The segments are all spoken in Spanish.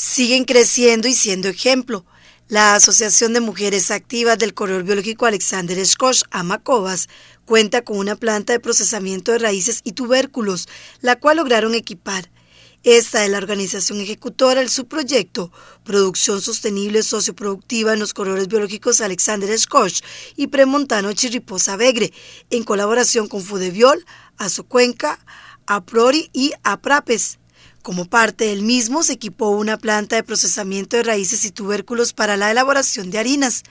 siguen creciendo y siendo ejemplo. La Asociación de Mujeres Activas del Corredor Biológico Alexander Skosh Amacovas, cuenta con una planta de procesamiento de raíces y tubérculos, la cual lograron equipar. Esta es la organización ejecutora del subproyecto Producción Sostenible Socioproductiva en los Corredores Biológicos Alexander Scotch y Premontano Chiriposa Vegre, en colaboración con Fudeviol, Azucuenca, Aprori y Aprapes. Como parte del mismo, se equipó una planta de procesamiento de raíces y tubérculos para la elaboración de harinas.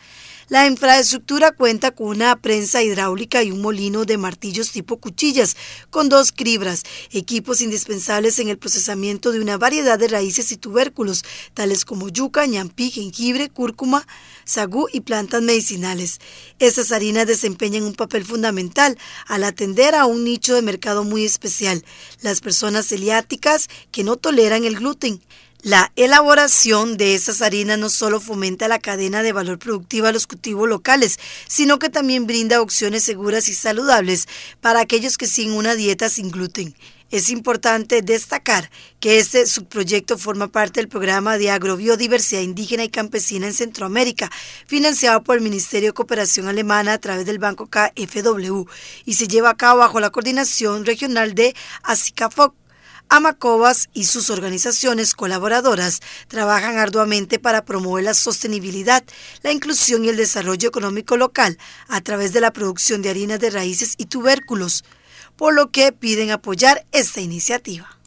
La infraestructura cuenta con una prensa hidráulica y un molino de martillos tipo cuchillas, con dos cribras, equipos indispensables en el procesamiento de una variedad de raíces y tubérculos, tales como yuca, ñampí, jengibre, cúrcuma, sagú y plantas medicinales. Estas harinas desempeñan un papel fundamental al atender a un nicho de mercado muy especial, las personas celiáticas que no toleran el gluten. La elaboración de esas harinas no solo fomenta la cadena de valor productiva a los cultivos locales, sino que también brinda opciones seguras y saludables para aquellos que sin una dieta sin gluten. Es importante destacar que este subproyecto forma parte del programa de agrobiodiversidad indígena y campesina en Centroamérica, financiado por el Ministerio de Cooperación Alemana a través del Banco KFW y se lleva a cabo bajo la coordinación regional de ASICAFOC. Amacobas y sus organizaciones colaboradoras trabajan arduamente para promover la sostenibilidad, la inclusión y el desarrollo económico local a través de la producción de harinas de raíces y tubérculos, por lo que piden apoyar esta iniciativa.